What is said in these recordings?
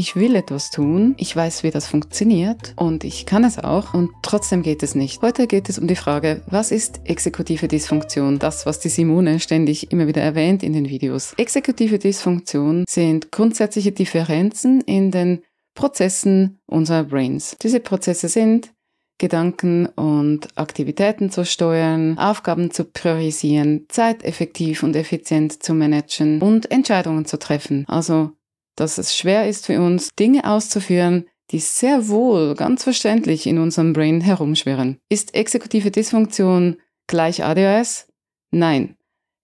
ich will etwas tun, ich weiß, wie das funktioniert und ich kann es auch und trotzdem geht es nicht. Heute geht es um die Frage, was ist exekutive Dysfunktion? Das, was die Simone ständig immer wieder erwähnt in den Videos. Exekutive Dysfunktion sind grundsätzliche Differenzen in den Prozessen unserer Brains. Diese Prozesse sind Gedanken und Aktivitäten zu steuern, Aufgaben zu priorisieren, Zeit effektiv und effizient zu managen und Entscheidungen zu treffen. Also dass es schwer ist für uns, Dinge auszuführen, die sehr wohl ganz verständlich in unserem Brain herumschwirren. Ist exekutive Dysfunktion gleich ADHS? Nein.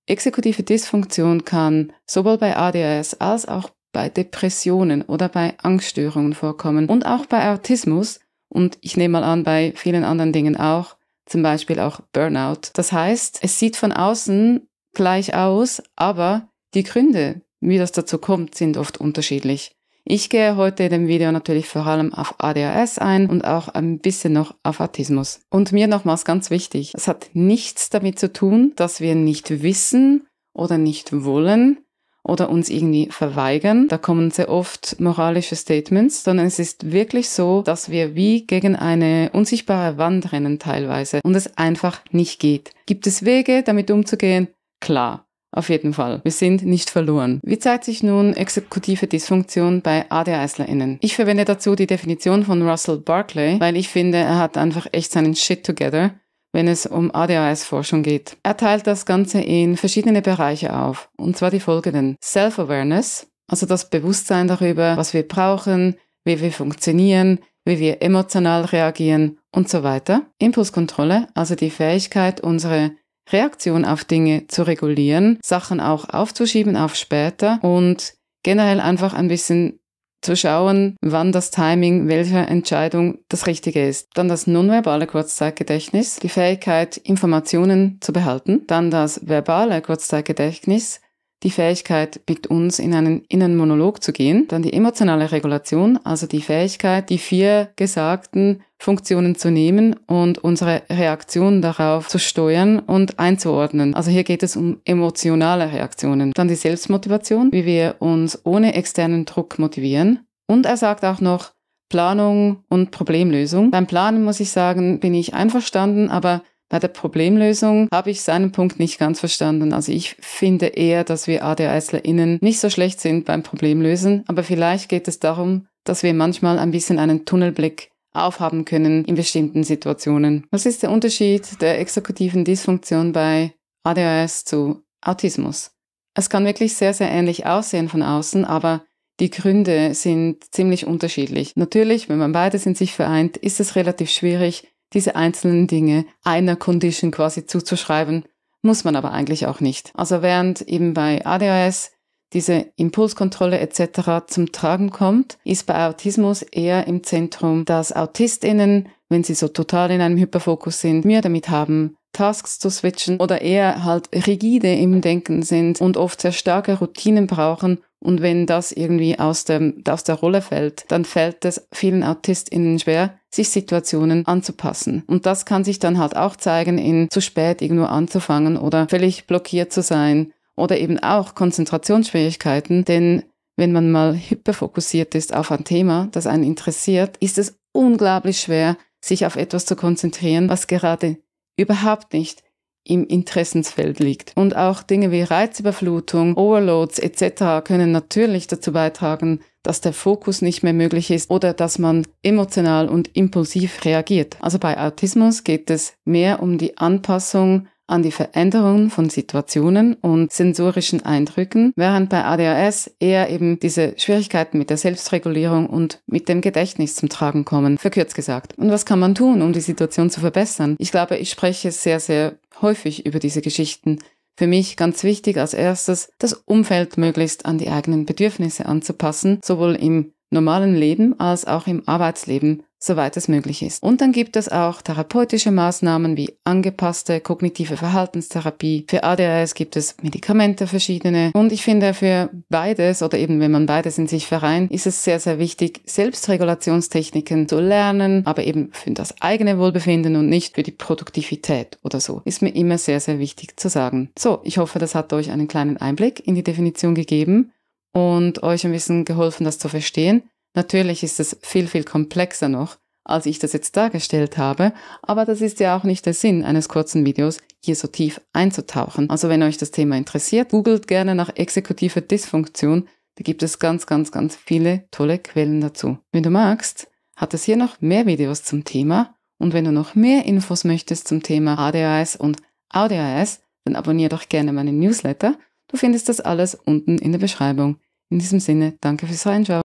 Exekutive Dysfunktion kann sowohl bei ADHS als auch bei Depressionen oder bei Angststörungen vorkommen und auch bei Autismus und ich nehme mal an bei vielen anderen Dingen auch, zum Beispiel auch Burnout. Das heißt, es sieht von außen gleich aus, aber die Gründe, wie das dazu kommt, sind oft unterschiedlich. Ich gehe heute in dem Video natürlich vor allem auf ADHS ein und auch ein bisschen noch auf Autismus. Und mir nochmals ganz wichtig, es hat nichts damit zu tun, dass wir nicht wissen oder nicht wollen oder uns irgendwie verweigern. Da kommen sehr oft moralische Statements, sondern es ist wirklich so, dass wir wie gegen eine unsichtbare Wand rennen teilweise und es einfach nicht geht. Gibt es Wege, damit umzugehen? Klar. Auf jeden Fall. Wir sind nicht verloren. Wie zeigt sich nun exekutive Dysfunktion bei ADHSlerInnen? Ich verwende dazu die Definition von Russell Barclay, weil ich finde, er hat einfach echt seinen Shit together wenn es um ADHS-Forschung geht. Er teilt das Ganze in verschiedene Bereiche auf, und zwar die folgenden. Self-Awareness, also das Bewusstsein darüber, was wir brauchen, wie wir funktionieren, wie wir emotional reagieren und so weiter. Impulskontrolle, also die Fähigkeit, unsere Reaktion auf Dinge zu regulieren, Sachen auch aufzuschieben auf später und generell einfach ein bisschen zu schauen, wann das Timing welcher Entscheidung das Richtige ist. Dann das nonverbale Kurzzeitgedächtnis, die Fähigkeit, Informationen zu behalten. Dann das verbale Kurzzeitgedächtnis, die Fähigkeit biegt uns, in einen Innenmonolog zu gehen. Dann die emotionale Regulation, also die Fähigkeit, die vier gesagten Funktionen zu nehmen und unsere Reaktion darauf zu steuern und einzuordnen. Also hier geht es um emotionale Reaktionen. Dann die Selbstmotivation, wie wir uns ohne externen Druck motivieren. Und er sagt auch noch Planung und Problemlösung. Beim Planen muss ich sagen, bin ich einverstanden, aber bei der Problemlösung habe ich seinen Punkt nicht ganz verstanden. Also ich finde eher, dass wir ADHSlerInnen nicht so schlecht sind beim Problemlösen, aber vielleicht geht es darum, dass wir manchmal ein bisschen einen Tunnelblick aufhaben können in bestimmten Situationen. Was ist der Unterschied der exekutiven Dysfunktion bei ADHS zu Autismus? Es kann wirklich sehr, sehr ähnlich aussehen von außen, aber die Gründe sind ziemlich unterschiedlich. Natürlich, wenn man beide in sich vereint, ist es relativ schwierig, diese einzelnen Dinge einer Condition quasi zuzuschreiben, muss man aber eigentlich auch nicht. Also während eben bei ADHS diese Impulskontrolle etc. zum Tragen kommt, ist bei Autismus eher im Zentrum, dass Autistinnen, wenn sie so total in einem Hyperfokus sind, mehr damit haben, Tasks zu switchen oder eher halt rigide im Denken sind und oft sehr starke Routinen brauchen, und wenn das irgendwie aus, dem, aus der Rolle fällt, dann fällt es vielen AutistInnen schwer, sich Situationen anzupassen. Und das kann sich dann halt auch zeigen, in zu spät irgendwo anzufangen oder völlig blockiert zu sein oder eben auch Konzentrationsschwierigkeiten, denn wenn man mal hyperfokussiert ist auf ein Thema, das einen interessiert, ist es unglaublich schwer, sich auf etwas zu konzentrieren, was gerade überhaupt nicht im Interessensfeld liegt. Und auch Dinge wie Reizüberflutung, Overloads etc. können natürlich dazu beitragen, dass der Fokus nicht mehr möglich ist oder dass man emotional und impulsiv reagiert. Also bei Autismus geht es mehr um die Anpassung an die Veränderungen von Situationen und sensorischen Eindrücken, während bei ADHS eher eben diese Schwierigkeiten mit der Selbstregulierung und mit dem Gedächtnis zum Tragen kommen, verkürzt gesagt. Und was kann man tun, um die Situation zu verbessern? Ich glaube, ich spreche sehr, sehr häufig über diese Geschichten. Für mich ganz wichtig als erstes, das Umfeld möglichst an die eigenen Bedürfnisse anzupassen, sowohl im normalen Leben als auch im Arbeitsleben soweit es möglich ist. Und dann gibt es auch therapeutische Maßnahmen wie angepasste kognitive Verhaltenstherapie. Für ADHS gibt es Medikamente verschiedene. Und ich finde für beides oder eben wenn man beides in sich vereint, ist es sehr, sehr wichtig, Selbstregulationstechniken zu lernen, aber eben für das eigene Wohlbefinden und nicht für die Produktivität oder so. Ist mir immer sehr, sehr wichtig zu sagen. So, ich hoffe, das hat euch einen kleinen Einblick in die Definition gegeben und euch ein bisschen geholfen, das zu verstehen. Natürlich ist es viel, viel komplexer noch, als ich das jetzt dargestellt habe, aber das ist ja auch nicht der Sinn eines kurzen Videos, hier so tief einzutauchen. Also wenn euch das Thema interessiert, googelt gerne nach exekutiver Dysfunktion, da gibt es ganz, ganz, ganz viele tolle Quellen dazu. Wenn du magst, hat es hier noch mehr Videos zum Thema und wenn du noch mehr Infos möchtest zum Thema ADHS und ADHS, dann abonniere doch gerne meinen Newsletter. Du findest das alles unten in der Beschreibung. In diesem Sinne, danke fürs Reinschauen.